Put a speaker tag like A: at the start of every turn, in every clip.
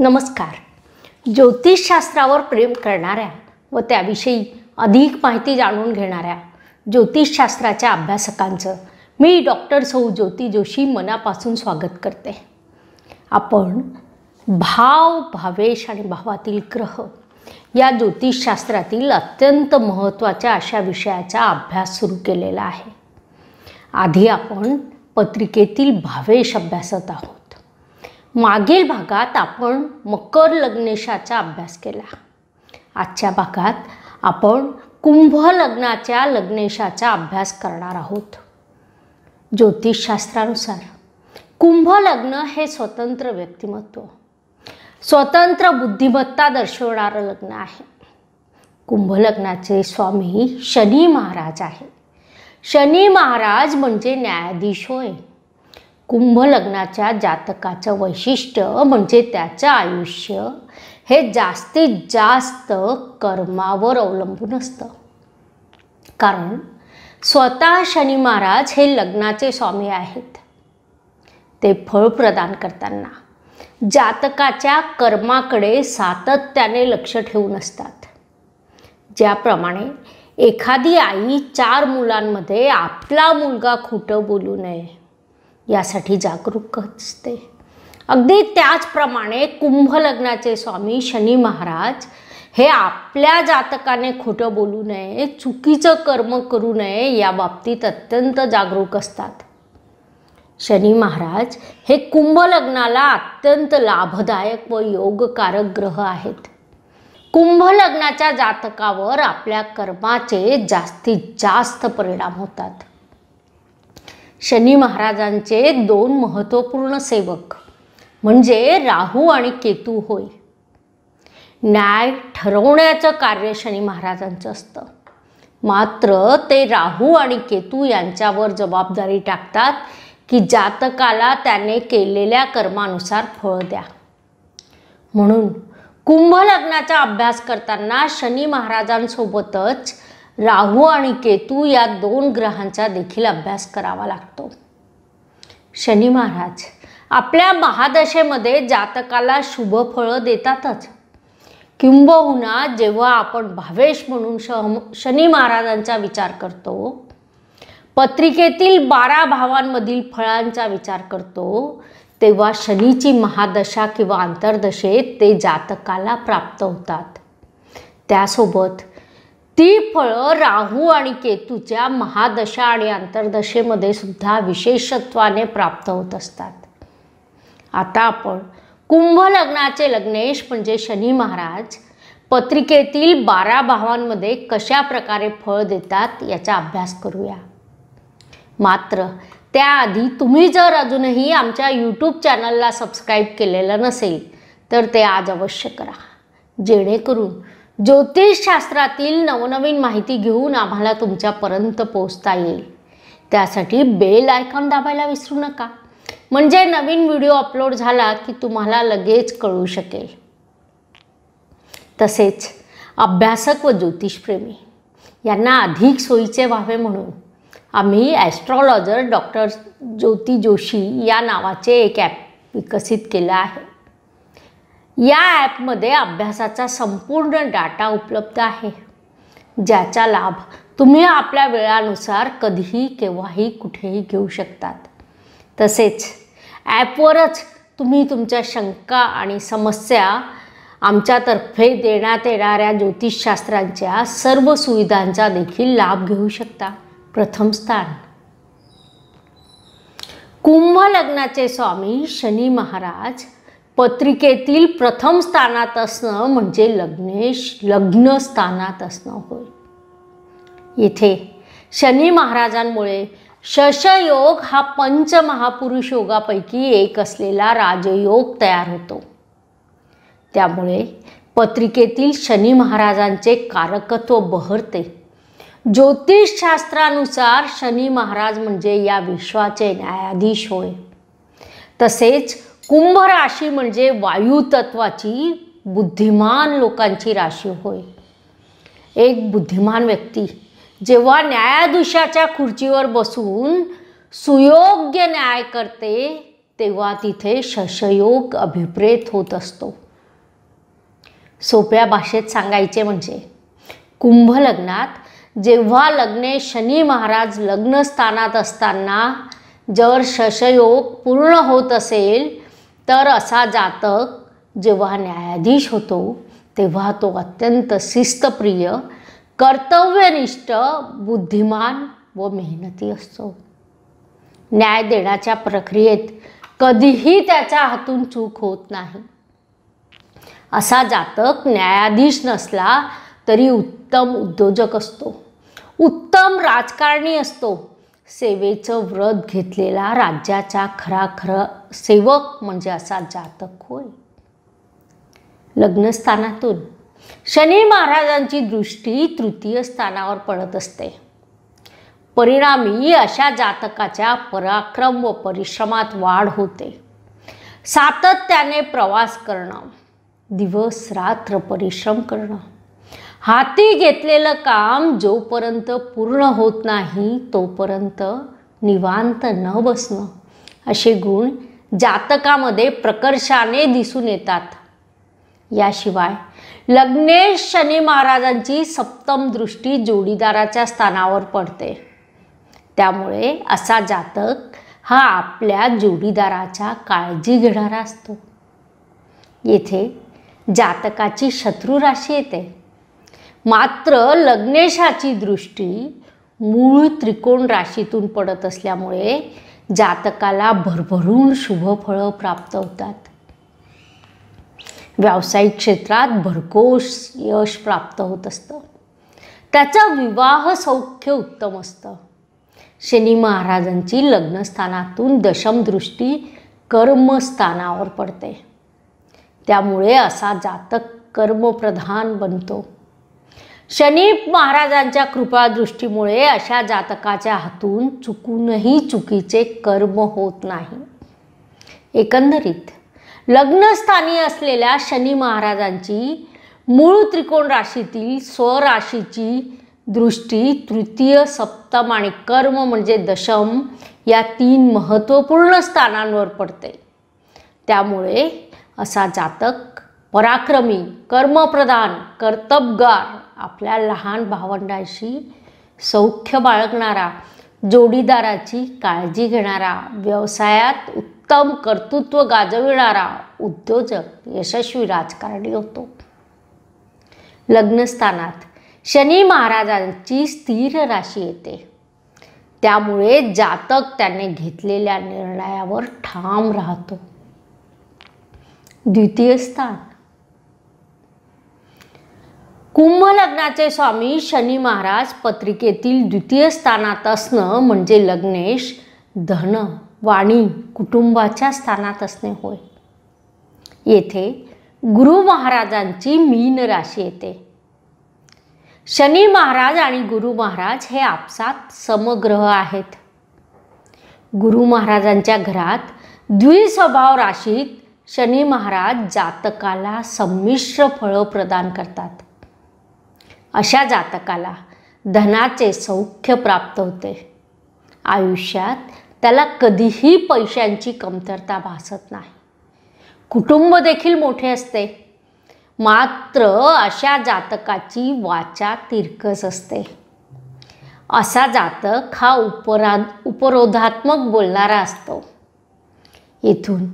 A: नमस्कार ज्योतिषशास्त्रावर प्रेम करणाऱ्या व त्याविषयी अधिक माहिती जाणून घेणाऱ्या ज्योतिषशास्त्राच्या अभ्यासकांचं मी डॉक्टर सौ ज्योती जोशी मनापासून स्वागत करते आपण भाव भावेश आणि भावातील ग्रह या ज्योतिषशास्त्रातील अत्यंत महत्त्वाच्या अशा विषयाचा अभ्यास सुरू केलेला आहे आधी आपण पत्रिकेतील भावेश अभ्यासत आहोत मागील भागात आपण मकर लग्नेशाचा अभ्यास केला आजच्या भागात आपण कुंभ लग्नाच्या लग्नेशाचा अभ्यास करणार आहोत ज्योतिषशास्त्रानुसार कुंभ लग्न हे स्वतंत्र व्यक्तिमत्व स्वतंत्र बुद्धिमत्ता दर्शवणारं लग्न आहे कुंभ लग्नाचे स्वामी शनी महाराज आहे शनी महाराज म्हणजे न्यायाधीश होय कुंभ लग्नाच्या जातकाचं वैशिष्ट्य म्हणजे त्याचं आयुष्य हे जास्तीत जास्त कर्मावर अवलंबून असतं कारण स्वतः शनी महाराज हे लग्नाचे स्वामी आहेत ते फळ प्रदान करताना जातकाच्या कर्माकडे सातत्याने लक्ष ठेवून असतात ज्याप्रमाणे एखादी आई चार मुलांमध्ये आपला मुलगा खोटं बोलू नये यासाठी जागरूक असते अगदी त्याचप्रमाणे कुंभलग्नाचे स्वामी शनी महाराज हे आपल्या जातकाने खोटं बोलू नये चुकीचं कर्म करू नये या बाबतीत अत्यंत जागरूक असतात शनी महाराज हे कुंभलग्नाला अत्यंत लाभदायक व योगकारक ग्रह आहेत कुंभलग्नाच्या जातकावर आपल्या कर्माचे जास्तीत जास्त परिणाम होतात शनी महाराजांचे दोन महत्त्वपूर्ण सेवक म्हणजे राहू आणि केतू होय न्याय ठरवण्याचं कार्य शनी महाराजांचं असतं मात्र ते राहू आणि केतू यांच्यावर जबाबदारी टाकतात की जातकाला त्याने केलेल्या कर्मानुसार फळ द्या म्हणून कुंभ लग्नाचा अभ्यास करताना शनी महाराजांसोबतच राहू आणि केतू या दोन ग्रहांचा देखील अभ्यास करावा लागतो शनी महाराज आपल्या महादशेमध्ये जातकाला शुभ फळं देतातच किंबहुना जेव्हा आपण भावेश म्हणून शम शनी महाराजांचा विचार करतो पत्रिकेतील बारा भावांमधील फळांचा विचार करतो तेव्हा शनीची महादशा किंवा आंतरदशेत ते जातकाला प्राप्त होतात त्यासोबत ती फळं राहू आणि केतूच्या महादशा आणि आंतरदशेमध्ये सुद्धा विशेषत्वाने प्राप्त होत असतात आता आपण कुंभ लग्नाचे लग्नेश म्हणजे शनी महाराज पत्रिकेतील बारा भावांमध्ये कशा प्रकारे फळ देतात याचा अभ्यास करूया मात्र त्याआधी तुम्ही जर अजूनही आमच्या यूट्यूब चॅनलला सबस्क्राईब केलेलं नसेल तर ते आज अवश्य करा जेणेकरून ज्योतिषशास्त्रातील नवनवीन माहिती घेऊन आम्हाला तुमच्यापर्यंत पोचता येईल त्यासाठी बेल आयकॉन दाबायला विसरू नका म्हणजे नवीन व्हिडिओ अपलोड झाला की तुम्हाला लगेच कळू शकेल तसेच अभ्यासक व ज्योतिषप्रेमी यांना अधिक सोयीचे व्हावे म्हणून आम्ही ॲस्ट्रॉलॉजर डॉक्टर ज्योती जोशी या नावाचे एक ॲप विकसित केलं आहे या ॲपमध्ये अभ्यासाचा संपूर्ण डाटा उपलब्ध आहे ज्याचा लाभ तुम्ही आपल्या वेळानुसार कधीही केव्हाही कुठेही घेऊ शकतात तसेच ॲपवरच तुम्ही तुमच्या शंका आणि समस्या आमच्यातर्फे देण्यात येणाऱ्या ज्योतिषशास्त्रांच्या सर्व सुविधांचा देखील लाभ घेऊ शकता प्रथम स्थान कुंभ लग्नाचे स्वामी शनी महाराज पत्रिकेतील प्रथम स्थानात असणं म्हणजे लग्नेश लग्न स्थानात असणं होय येथे शनी महाराजांमुळे शशयोग हा पंच महापुरुष योगापैकी एक असलेला राजयोग तयार होतो त्यामुळे पत्रिकेतील शनी महाराजांचे कारकत्व बहरते ज्योतिषशास्त्रानुसार शनी महाराज म्हणजे या विश्वाचे न्यायाधीश होय तसेच कुंभ राशी म्हणजे वायुतत्वाची बुद्धिमान लोकांची राशी होय एक बुद्धिमान व्यक्ती जेव्हा न्यायाधीशाच्या खुर्चीवर बसून सुयोग्य न्याय करते तेव्हा तिथे शशयोग अभिप्रेत होत असतो सोप्या भाषेत सांगायचे म्हणजे कुंभ लग्नात जेव्हा लग्ने शनी महाराज लग्नस्थानात असताना जर शशयोग पूर्ण होत असेल तर असा जातक जेव्हा न्यायाधीश होतो तेव्हा तो अत्यंत शिस्तप्रिय कर्तव्यनिष्ठ बुद्धिमान व मेहनती असतो न्याय देण्याच्या प्रक्रियेत कधीही त्याच्या हातून चूक होत नाही असा जातक न्यायाधीश नसला तरी उत्तम उद्योजक असतो उत्तम राजकारणी असतो सेवेचं व्रत घेतलेला राज्याचा खरा खरं सेवक म्हणजे असा जातक होय लग्नस्थानातून शनी महाराजांची दृष्टी तृतीय स्थानावर पडत असते परिणामी अशा जातकाच्या पराक्रम व परिश्रमात वाढ होते सातत्याने प्रवास करणं दिवस रात्र परिश्रम करणं हाती घेतलेलं काम जोपर्यंत पूर्ण होत नाही तोपर्यंत निवांत न बसणं असे गुण जातकामध्ये प्रकर्षाने दिसून येतात याशिवाय लग्नेश शनी महाराजांची सप्तम दृष्टी जोडीदाराच्या स्थानावर पडते त्यामुळे असा जातक हा आपल्या जोडीदाराच्या काळजी घेणारा असतो येथे जातकाची शत्रू राशी येते मात्र लग्नेशाची दृष्टी मूळ त्रिकोण राशीतून पडत असल्यामुळे जातकाला भरभरून शुभफळं प्राप्त होतात व्यावसायिक क्षेत्रात भरघोष यश प्राप्त होत असतं त्याचा विवाह सौख्य उत्तम असतं शनी महाराजांची लग्नस्थानातून दशमदृष्टी कर्मस्थानावर पडते त्यामुळे असा जातक कर्मप्रधान बनतो शनी महाराजांच्या कृपादृष्टीमुळे अशा जातकाच्या हातून चुकूनही चुकीचे कर्म होत नाही एकंदरीत लग्नस्थानी असलेल्या शनी महाराजांची मूळ त्रिकोण राशीतील स्वराशीची दृष्टी तृतीय सप्तम आणि कर्म म्हणजे दशम या तीन महत्त्वपूर्ण स्थानांवर पडते त्यामुळे असा जातक पराक्रमी कर्मप्रदान कर्तबगार आपल्या लहान भावंडाशी सौख्य बाळगणारा जोडीदाराची काळजी घेणारा व्यवसायात उत्तम कर्तृत्व गाजविणारा उद्योजक यशस्वी राजकारणी होतो लग्नस्थानात शनी महाराजांची स्थिर राशी येते त्यामुळे जातक त्याने घेतलेल्या निर्णयावर ठाम राहतो द्वितीय स्थान कुंभ लग्नाचे स्वामी शनी महाराज पत्रिकेतील द्वितीय स्थानात असणं म्हणजे लग्नेश धन वाणी कुटुंबाच्या स्थानात असणे होय येथे गुरु महाराजांची मीन राशी येते शनी महाराज आणि गुरु महाराज हे आपसात समग्रह आहेत गुरु महाराजांच्या घरात द्विस्वभाव राशीत शनी महाराज जातकाला संमिश्र फळं प्रदान करतात अशा जातकाला धनाचे सौख्य प्राप्त होते आयुष्यात त्याला कधीही पैशांची कमतरता भासत नाही कुटुंब देखील मोठे असते मात्र अशा जातकाची वाचा तिरकस असते असा जातक हा उपरा उपरोधात्मक बोलणारा असतो येथून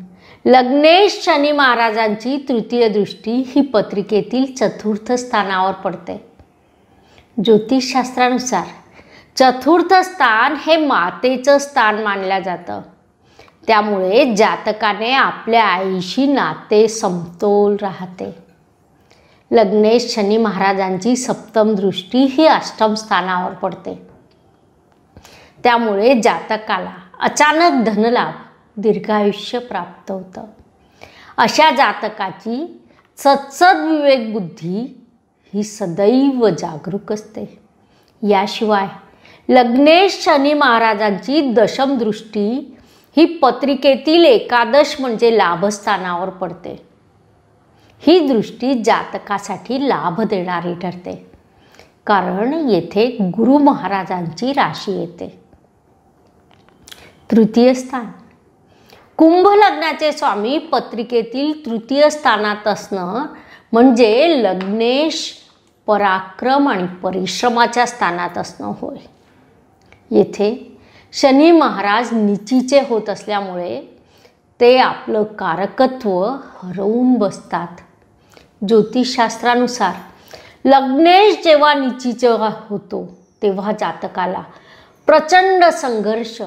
A: लग्नेश शनी महाराजांची तृतीय दृष्टी ही पत्रिकेतील चतुर्थ स्थानावर पडते ज्योतिषशास्त्रानुसार चतुर्थ स्थान हे मातेचं स्थान मानलं जातं त्यामुळे जातकाने आपल्या आईशी नाते समतोल राहते लग्नेश शनी महाराजांची सप्तम दृष्टी ही अष्टम स्थानावर पडते त्यामुळे जातकाला अचानक धनलाभ दीर्घायुष्य प्राप्त होतं अशा जातकाची सत्सद विवेकबुद्धी ही सदैव जागरूक असते याशिवाय लग्नेश शनी महाराजांची दशम दृष्टी ही पत्रिकेतील एकादश म्हणजे लाभस्थानावर पडते ही दृष्टी जातकासाठी लाभ देणारी ठरते कारण येथे गुरु महाराजांची राशी येते तृतीय स्थान कुंभ लग्नाचे स्वामी पत्रिकेतील तृतीय स्थानात असणं म्हणजे लग्नेश पराक्रम आणि परिश्रमाच्या स्थानात असणं होय येथे शनी महाराज निचीचे होत असल्यामुळे ते आपलं कारकत्व हरवून बसतात ज्योतिषशास्त्रानुसार लग्नेश जेव्हा निचीचं होतो तेव्हा जातकाला प्रचंड संघर्ष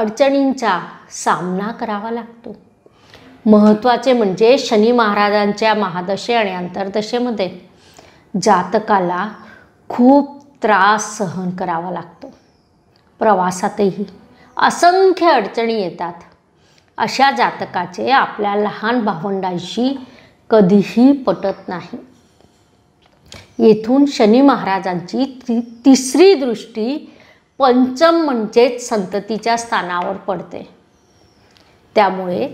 A: अडचणींचा सामना करावा लागतो महत्त्वाचे म्हणजे शनी महाराजांच्या महादशे आणि अंतर्दशेमध्ये जातकाला खूप त्रास सहन करावा लागतो प्रवासातही असंख्य अडचणी येतात अशा जातकाचे आपल्या लहान भावंडांशी कधीही पटत नाही येथून शनी महाराजांची ति तिसरी दृष्टी पंचम म्हणजेच संततीच्या स्थानावर पडते त्यामुळे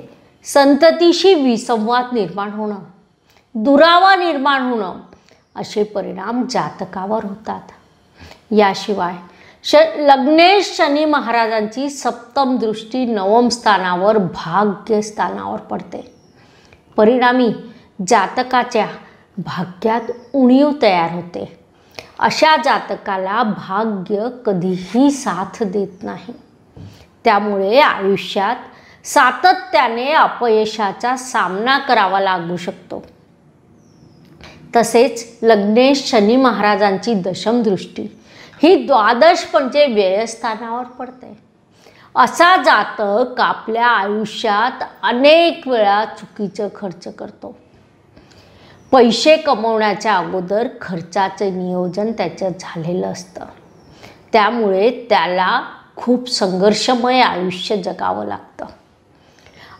A: संततीशी विसंवाद निर्माण होणं दुरावा निर्माण होणं असे परिणाम जातकावर होतात याशिवाय श लग्नेश शनी महाराजांची सप्तम दृष्टी नवम स्थानावर भाग्यस्थानावर पडते परिणामी जातकाच्या भाग्यात उणीव तयार होते अशा जातकाला भाग्य कधीही साथ देत नाही त्यामुळे आयुष्यात सातत्याने अपयशाचा सामना करावा लागू शकतो तसेच लग्नेश शनी महाराजांची दशमदृष्टी ही द्वादश म्हणजे व्ययस्थानावर पडते असा जातक आपल्या आयुष्यात अनेक वेळा चुकीचं खर्च करतो पैसे कमवण्याच्या अगोदर खर्चाचे नियोजन त्याच्यात झालेलं असतं त्यामुळे त्याला खूप संघर्षमय आयुष्य जगावं लागतं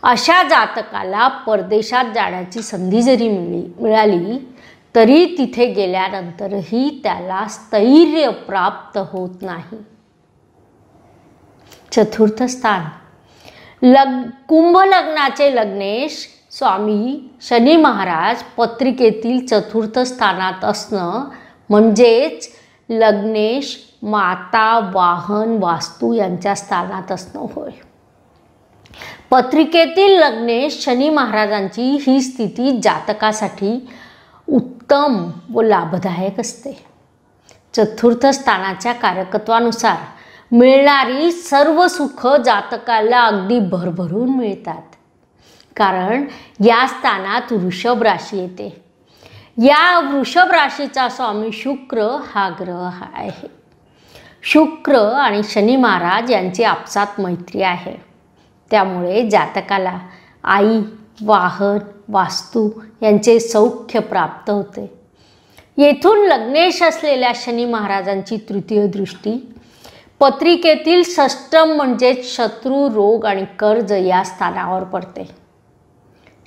A: अशा जातकाला परदेशात जाण्याची संधी जरी मिळी मिळाली तरी तिथे गेल्यानंतरही त्याला स्थैर्य प्राप्त होत नाही चतुर्थ स्थान लग कुंभ लग्नाचे लग्नेश स्वामी शनी महाराज पत्रिकेतील चतुर्थ स्थानात असणं म्हणजेच लग्नेश माता वाहन वास्तू यांच्या स्थानात असणं होय पत्रिकेतील लग्नेश शनी महाराजांची ही स्थिती जातकासाठी उत्तम व लाभदायक असते चतुर्थ स्थानाच्या कारकत्वानुसार मिळणारी सर्व सुख जातकाला अगदी भरभरून मिळतात कारण या स्थानात वृषभ राशी येते या वृषभ राशीचा स्वामी शुक्र हा ग्रह आहे शुक्र आणि शनी महाराज यांची आपसात मैत्री आहे त्यामुळे जातकाला आई वाहन वास्तू यांचे सौख्य प्राप्त होते येथून लग्नेश असलेल्या शनी महाराजांची तृतीय दृष्टी पत्रिकेतील सष्टम म्हणजेच शत्रू रोग आणि कर्ज या स्थानावर पडते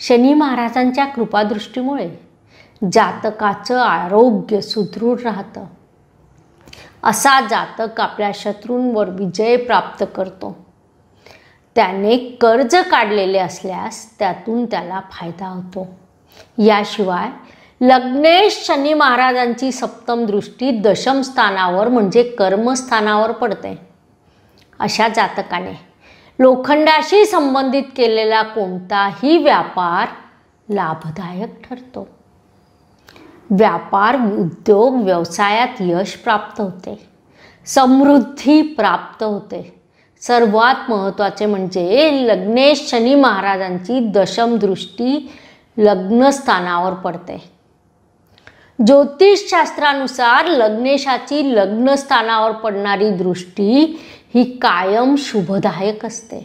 A: शनी महाराजांच्या कृपादृष्टीमुळे जातकाचं आरोग्य सुदृढ राहतं असा जातक आपल्या शत्रूंवर विजय प्राप्त करतो त्याने कर्ज काढलेले असल्यास त्यातून त्याला फायदा होतो याशिवाय लग्नेश शनी महाराजांची सप्तम दृष्टी दशम स्थानावर म्हणजे कर्मस्थानावर पडते अशा जातकाने लोखंडाशी संबंधित केलेला कोणताही व्यापार लाभदायक ठरतो व्यापार उद्योग व्यवसायात यश प्राप्त होते समृद्धी प्राप्त होते सर्वात महत्त्वाचे म्हणजे लग्नेश शनी महाराजांची दृष्टी लग्नस्थानावर पडते ज्योतिषशास्त्रानुसार लग्नेशाची लग्नस्थानावर पडणारी दृष्टी ही कायम शुभदायक असते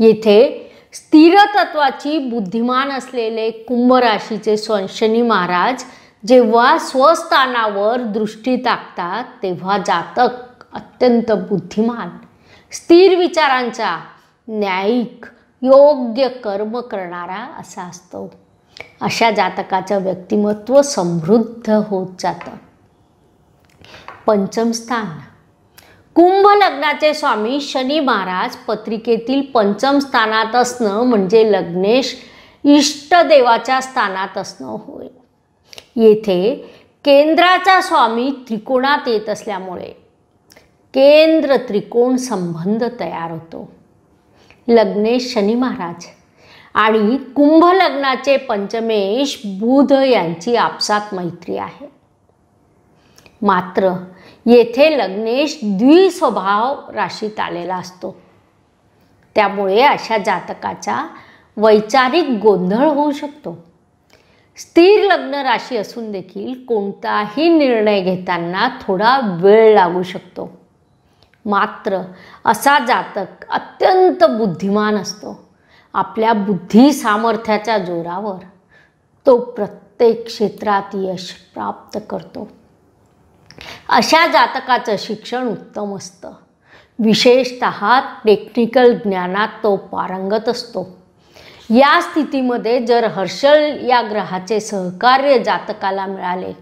A: येथे स्थिरतत्वाची बुद्धिमान असलेले कुंभराशीचे स्वशनी महाराज जेव्हा स्वस्थानावर दृष्टी टाकतात तेव्हा जातक अत्यंत बुद्धिमान स्थिर विचारांचा न्यायिक योग्य कर्म करणारा असा असतो अशा जातकाचं व्यक्तिमत्व समृद्ध होत जातं पंचम स्थान कुंभ लग्नाचे स्वामी शनी महाराज पत्रिकेतील पंचम स्थानात असणं म्हणजे लग्नेश इष्टदेवाच्या स्थानात असणं होय येथे केंद्राचा स्वामी त्रिकोणात येत असल्यामुळे केंद्र त्रिकोण संबंध तयार होतो लग्नेश शनी महाराज आणि कुंभ लग्नाचे पंचमेश बुध यांची आपसात मैत्री आहे मात्र येथे लग्नेश द्विस्वभाव राशीत आलेला असतो त्यामुळे अशा जातकाचा वैचारिक गोंधळ होऊ शकतो स्थिर लग्न राशी असून देखील कोणताही निर्णय घेताना थोडा वेळ लागू शकतो मात्र असा जातक अत्यंत बुद्धिमान असतो आपल्या बुद्धी सामर्थ्याच्या जोरावर तो प्रत्येक क्षेत्रात यश प्राप्त करतो अशा जातकाचं शिक्षण उत्तम असतं विशेषत टेक्निकल ज्ञानात तो पारंगत असतो या स्थितीमध्ये जर हर्षल या ग्रहाचे सहकार्य जातकाला मिळाले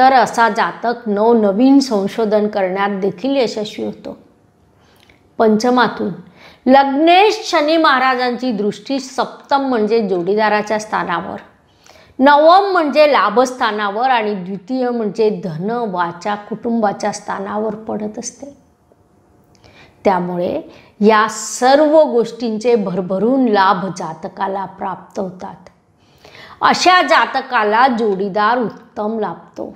A: तर असा जातक नवनवीन संशोधन करण्यात देखील यशस्वी होतो पंचमातून लग्नेश शनी महाराजांची दृष्टी सप्तम म्हणजे जोडीदाराच्या स्थानावर नवम म्हणजे लाभस्थानावर आणि द्वितीय म्हणजे धन वाचा कुटुंबाच्या स्थानावर पडत असते त्यामुळे या सर्व गोष्टींचे भरभरून लाभ जातकाला प्राप्त होतात अशा जातकाला जोडीदार उत्तम लाभतो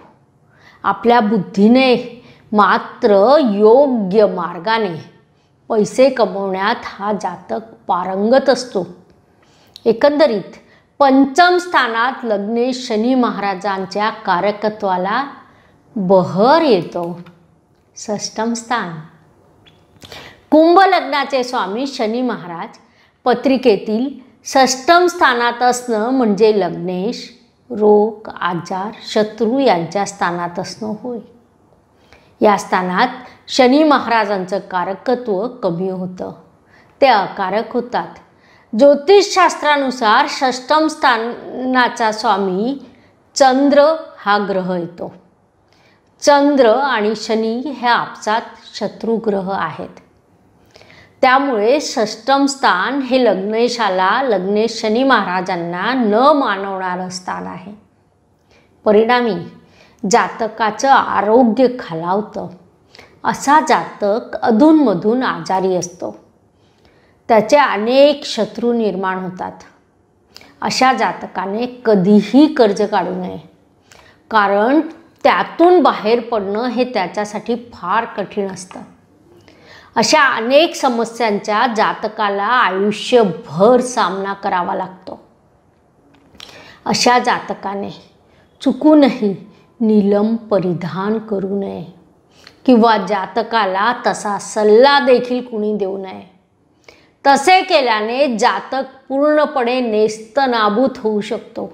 A: आपल्या बुद्धीने मात्र योग्य मार्गाने पैसे कमवण्यात हा जातक पारंगत असतो एकंदरीत पंचम स्थानात लग्ने शनी महाराजांच्या कारकत्वाला बहर येतो षष्टम स्थान कुंभ लग्नाचे स्वामी शनी महाराज पत्रिकेतील षष्टम स्थानात असणं म्हणजे लग्नेश रोग आजार शत्रू यांच्या स्थानात असणं होय या स्थानात शनी महाराजांचं कारकत्व कमी होतं ते अकारक होतात ज्योतिषशास्त्रानुसार षष्टम स्थानाचा स्वामी चंद्र हा ग्रह येतो चंद्र आणि शनी हे आपसात शत्रुग्रह आहेत त्यामुळे षष्टम स्थान हे लग्नेशाला लग्नेश शनी महाराजांना न मानवणारं स्थान आहे परिणामी जातकाचं आरोग्य खालावतं असा जातक अधूनमधून आजारी असतो त्याचे अनेक शत्रू निर्माण होतात अशा जातकाने कधीही कर्ज काढू नये कारण त्यातून बाहेर पडणं हे त्याच्यासाठी फार कठीण असतं अशा अनेक समस्यांच्या जातकाला आयुष्यभर सामना करावा लागतो अशा जातकाने चुकूनही नीलम परिधान करू नये किंवा जातकाला तसा सल्ला देखील कुणी देऊ नये तसे केल्याने जातक पूर्णपणे नेस्तनाबूत होऊ शकतो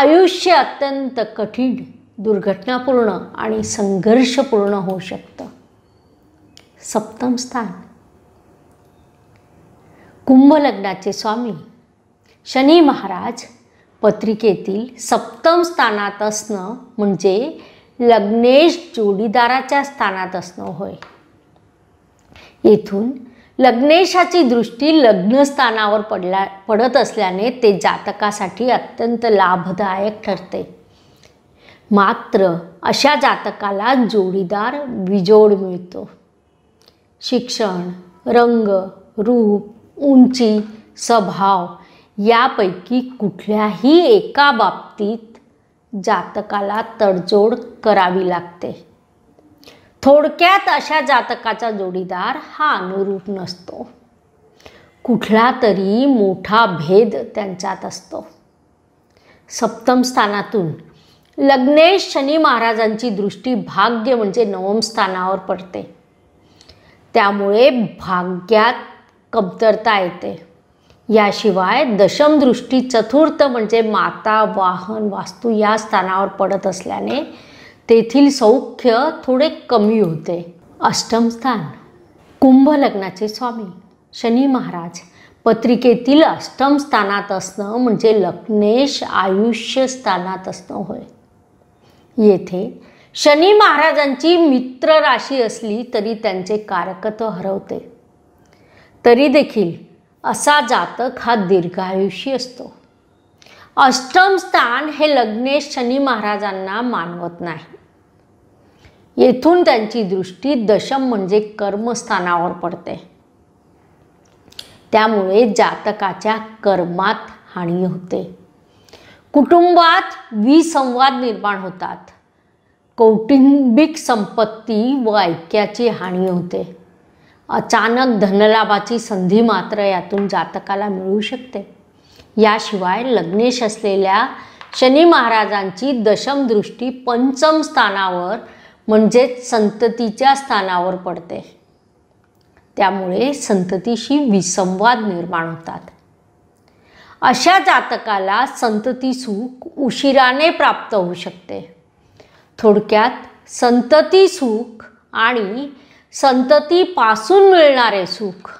A: आयुष्य अत्यंत कठीण दुर्घटनापूर्ण आणि संघर्षपूर्ण होऊ शकतं सप्तम स्थान कुंभलग्नाचे स्वामी शनी महाराज पत्रिकेतील सप्तम स्थानात असणं म्हणजे लग्नेश जोडीदाराच्या स्थानात असणं होय येथून लग्नेशाची दृष्टी लग्नस्थानावर पडला पडत असल्याने ते जातकासाठी अत्यंत लाभदायक ठरते मात्र अशा जातकाला जोडीदार विजोड मिळतो शिक्षण रंग रूप उंची स्वभाव यापैकी कुठल्याही एका बाबतीत जातकाला तडजोड करावी लागते थोडक्यात अशा जातकाचा जोडीदार हा अनुरूप नसतो कुठला तरी मोठा भेद त्यांच्यात असतो सप्तम स्थानातून लग्नेश शनी महाराजांची दृष्टी भाग्य म्हणजे नवम स्थानावर पडते त्यामुळे भाग्यात कमतरता येते याशिवाय दशमदृष्टी चतुर्थ म्हणजे माता वाहन वास्तू या स्थानावर पडत असल्याने तेथील सौख्य थोडे कमी होते अष्टम स्थान कुंभ लग्नाचे स्वामी शनी महाराज पत्रिकेतील अष्टम स्थानात असणं म्हणजे लग्नेश आयुष्य स्थानात असणं होय येथे शनी महाराजांची मित्र राशी असली तरी त्यांचे कारकत्व हरवते तरी देखील असा जातक हा दीर्घायुषी असतो अष्टम स्थान हे लग्नेश शनी महाराजांना मानवत नाही येथून त्यांची दृष्टी दशम म्हणजे कर्मस्थानावर पडते त्यामुळे जातकाच्या कर्मात हानी होते कुटुंबात विसंवाद निर्माण होतात कौटुंबिक संपत्ती व ऐक्याची हानी होते अचानक धनलाभाची संधी मात्र यातून जातकाला मिळू शकते याशिवाय लग्नेश असलेल्या शनी महाराजांची दशम दृष्टी पंचम स्थानावर म्हणजेच संततीच्या स्थानावर पडते त्यामुळे संततीशी विसंवाद निर्माण होतात अशा जातकाला संतती सुख उशिराने प्राप्त होऊ शकते थोडक्यात संतती सुख आणि संततीपासून मिळणारे सुख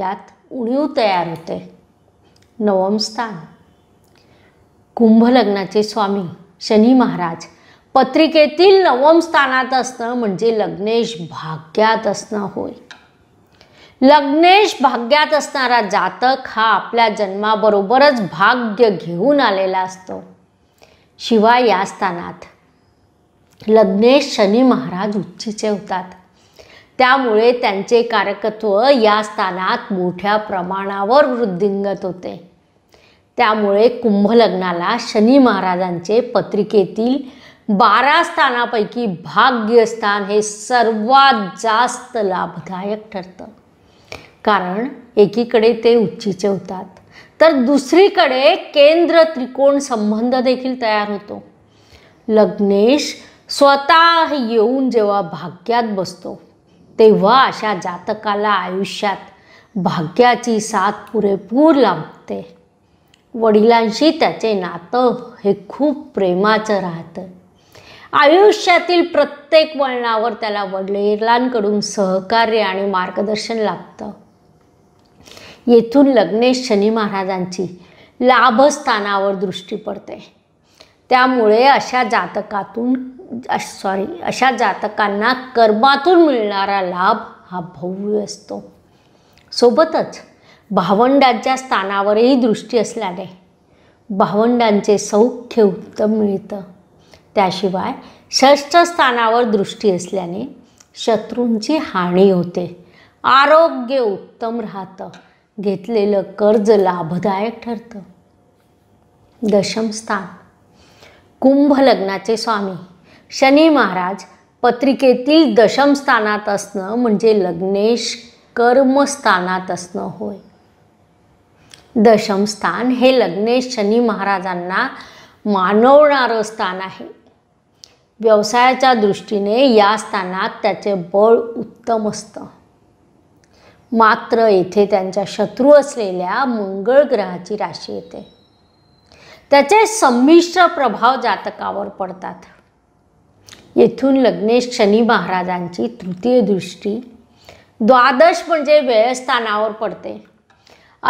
A: यात उणीव तयार होते नवम स्थान कुंभलग्नाचे स्वामी शनी महाराज पत्रिकेतील नवम स्थानात असणं म्हणजे लग्नेश भाग्यात असणं होय लग्नेश भाग्यात असणारा जातक हा आपल्या जन्माबरोबरच भाग्य घेऊन आलेला असतो शिवाय या स्थानात लग्नेश शनी महाराज उच्चीचे होतात त्यामुळे त्यांचे कारकत्व या स्थानात मोठ्या प्रमाणावर वृद्धिंगत होते त्यामुळे कुंभलग्नाला शनी महाराजांचे पत्रिकेतील बारा स्थानापैकी भाग्यस्थान हे सर्वात जास्त लाभदायक ठरतं कारण एकीकडे ते उच्चीचे होतात तर दुसरीकडे केंद्र त्रिकोण संबंध देखील तयार होतो लग्नेश स्वतः येऊन जेव्हा भाग्यात बसतो तेव्हा अशा जातकाला आयुष्यात भाग्याची साथ पुरेपूर लाभते वडिलांशी त्याचे नातं हे खूप प्रेमाचं राहतं आयुष्यातील प्रत्येक वळणावर त्याला वडिलांकडून सहकार्य आणि मार्गदर्शन लाभतं येथून लग्नेश शनी महाराजांची लाभस्थानावर दृष्टी पडते त्यामुळे अशा जातकातून सॉरी अशा जातकांना कर्मातून मिळणारा लाभ हा भव्य असतो सोबतच भावंडांच्या स्थानावरही दृष्टी असल्याने भावंडांचे सौख्य उत्तम मिळतं त्याशिवाय षष्ठ स्थानावर दृष्टी असल्याने शत्रूंची हानी होते आरोग्य उत्तम राहतं घेतलेलं कर्ज लाभदायक ठरतं स्थान कुंभ लग्नाचे स्वामी शनी महाराज पत्रिकेतील दशमस्थानात असणं म्हणजे लग्नेश कर्मस्थानात असणं होय दशम स्थान हे लग्नेश शनी महाराजांना मानवणारं स्थान आहे व्यवसायाच्या दृष्टीने या स्थानात त्याचे बळ उत्तम असतं मात्र येथे त्यांच्या शत्रू असलेल्या मंगळ ग्रहाची राशी येते त्याचे संमिश्र प्रभाव जातकावर पडतात येथून लग्नेश शनी महाराजांची तृतीय दृष्टी द्वादश म्हणजे व्ययस्थानावर पडते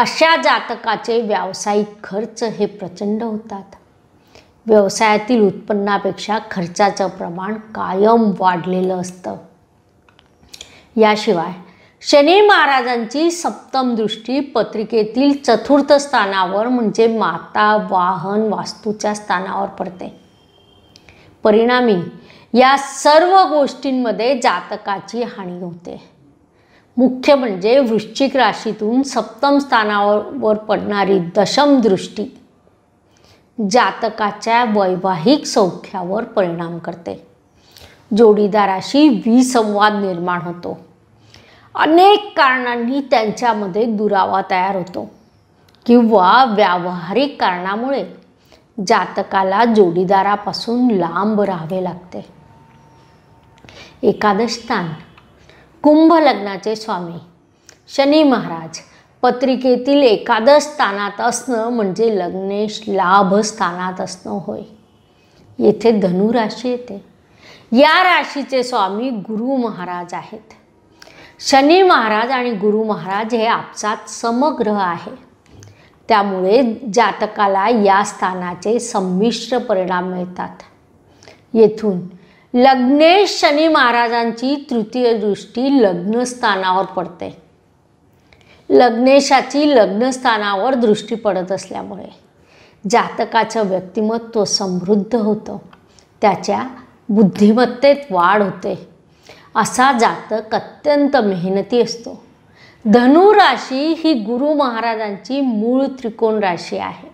A: अशा जातकाचे व्यावसायिक खर्च हे प्रचंड होतात व्यवसायातील उत्पन्नापेक्षा खर्चाचं प्रमाण कायम वाढलेलं असतं याशिवाय शनी महाराजांची सप्तम दृष्टी पत्रिकेतील चतुर्थ स्थानावर म्हणजे माता वाहन वास्तूच्या स्थानावर पडते परिणामी या सर्व गोष्टींमध्ये जातकाची हानी होते मुख्य म्हणजे वृश्चिक राशीतून सप्तम स्थानावर पडणारी दशम दृष्टी जातकाच्या वैवाहिक सौख्यावर परिणाम करते जोडीदाराशी विसंवाद निर्माण होतो अनेक कारणांनी त्यांच्यामध्ये दुरावा तयार होतो किंवा व्यावहारिक कारणामुळे जातकाला जोडीदारापासून लांब राहावे लागते एकादश स्थान कुंभ लग्नाचे स्वामी शनी महाराज पत्रिकेतील एकादश स्थानात असणं म्हणजे लग्नेश लाभ स्थानात असणं होय येथे धनुराशी येते या राशीचे स्वामी गुरु महाराज आहेत शनी महाराज आणि गुरु महाराज हे आपसात समग्रह आहे त्यामुळे जातकाला या स्थानाचे संमिश्र परिणाम मिळतात येथून लग्नेश शनी महाराजांची तृतीय दृष्टी लग्नस्थानावर पडते लग्नेशाची लग्नस्थानावर दृष्टी पडत असल्यामुळे जातकाचं व्यक्तिमत्व समृद्ध होतं त्याच्या बुद्धिमत्तेत वाढ होते असा जातक अत्यंत मेहनती असतो धनुराशी ही गुरु महाराजांची मूळ त्रिकोण राशी आहे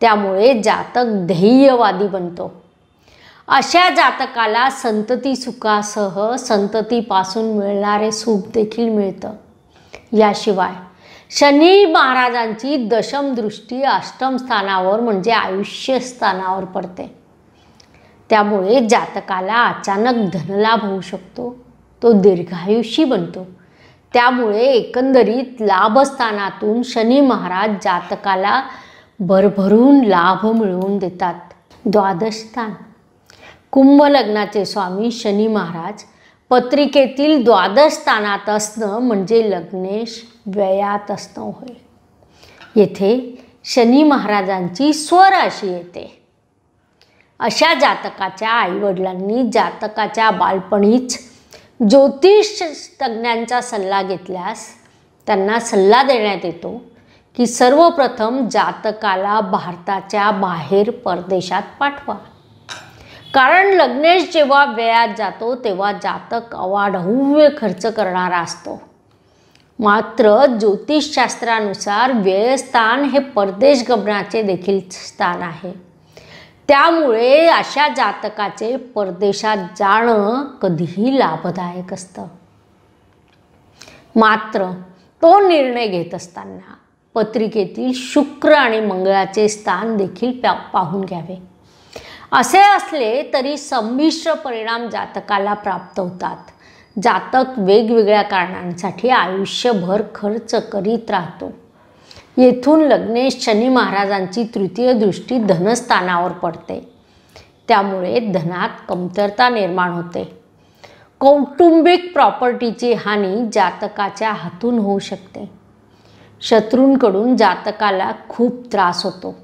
A: त्यामुळे जातक ध्येयवादी बनतो अशा जातकाला संतती सुखासह संततीपासून मिळणारे सुख देखील मिळतं याशिवाय शनी महाराजांची दृष्टी अष्टम स्थानावर म्हणजे आयुष्य स्थानावर पडते त्यामुळे जातकाला अचानक धनलाभ होऊ शकतो तो दीर्घायुषी बनतो त्यामुळे एकंदरीत लाभस्थानातून शनी महाराज जातकाला भरभरून लाभ मिळवून देतात द्वादश स्थान कुंभलग्नाचे स्वामी शनी महाराज पत्रिकेतील द्वादश स्थानात असणं म्हणजे लग्नेश व्ययात असणं होय येथे शनी महाराजांची स्वराशी येते अशा जातकाच्या आईवडिलांनी जातकाच्या बालपणीच ज्योतिष तज्ज्ञांचा सल्ला घेतल्यास त्यांना सल्ला देण्यात येतो की सर्वप्रथम जातकाला भारताच्या बाहेर परदेशात पाठवा कारण लग्नेश जेव्हा वेळात जातो तेव्हा जातक अवाढव्य खर्च करणारा असतो मात्र ज्योतिषशास्त्रानुसार व्ययस्थान हे परदेश गमनाचे देखील स्थान आहे त्यामुळे अशा जातकाचे परदेशात जाणं कधीही लाभदायक असतं मात्र तो निर्णय घेत असताना पत्रिकेतील शुक्र आणि मंगळाचे स्थान देखील पाहून घ्यावे असे असले तरी संमिश्र परिणाम जातकाला प्राप्त होतात जातक वेगवेगळ्या कारणांसाठी आयुष्यभर खर्च करीत राहतो येथून लग्नेश शनी महाराजांची तृतीय दृष्टी धनस्थानावर पडते त्यामुळे धनात कमतरता निर्माण होते कौटुंबिक प्रॉपर्टीची हानी जातकाच्या हातून होऊ शकते शत्रूंकडून जातकाला खूप त्रास होतो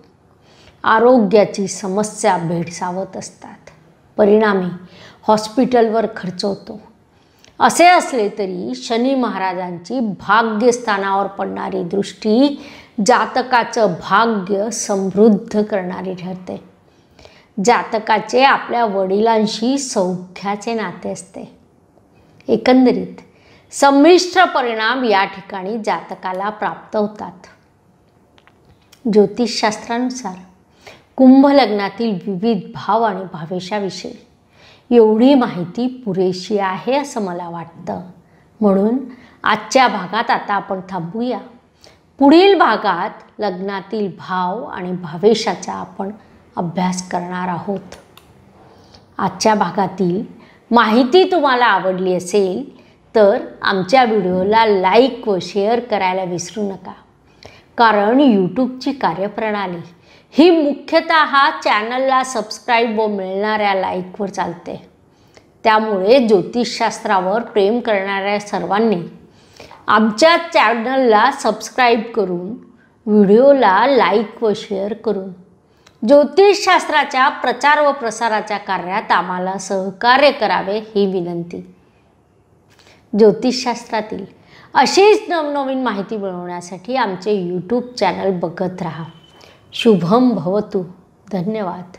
A: आरोग्याची समस्या भेडसावत असतात परिणामी हॉस्पिटलवर खर्च होतो असे असले तरी शनी महाराजांची भाग्यस्थानावर पडणारी दृष्टी जातकाचं भाग्य समृद्ध करणारी ठरते जातकाचे आपल्या वडिलांशी सौख्याचे नाते असते एकंदरीत संमिश्र परिणाम या ठिकाणी जातकाला प्राप्त होतात ज्योतिषशास्त्रानुसार कुंभलग्नातील विविध भाव आणि भावेशाविषयी एवढी माहिती पुरेशी आहे असं मला वाटतं म्हणून आजच्या भागात आता आपण थांबूया पुढील भागात लग्नातील भाव आणि भावेशाचा आपण अभ्यास करणार आहोत आजच्या भागातील माहिती तुम्हाला आवडली असेल तर आमच्या व्हिडिओला लाईक व शेअर करायला विसरू नका कारण यूट्यूबची कार्यप्रणाली ही मुख्यतः चॅनलला सबस्क्राईब व मिळणाऱ्या लाईकवर चालते त्यामुळे ज्योतिषशास्त्रावर प्रेम करणाऱ्या सर्वांनी आमच्या चॅनलला सबस्क्राईब करून व्हिडिओला लाईक व शेअर करून ज्योतिषशास्त्राच्या प्रचार व प्रसाराच्या कार्यात आम्हाला सहकार्य करावे ही विनंती ज्योतिषशास्त्रातील अशीच नवनवीन माहिती मिळवण्यासाठी आमचे यूट्यूब चॅनल बघत राहा शुभम भवतु धन्यवाद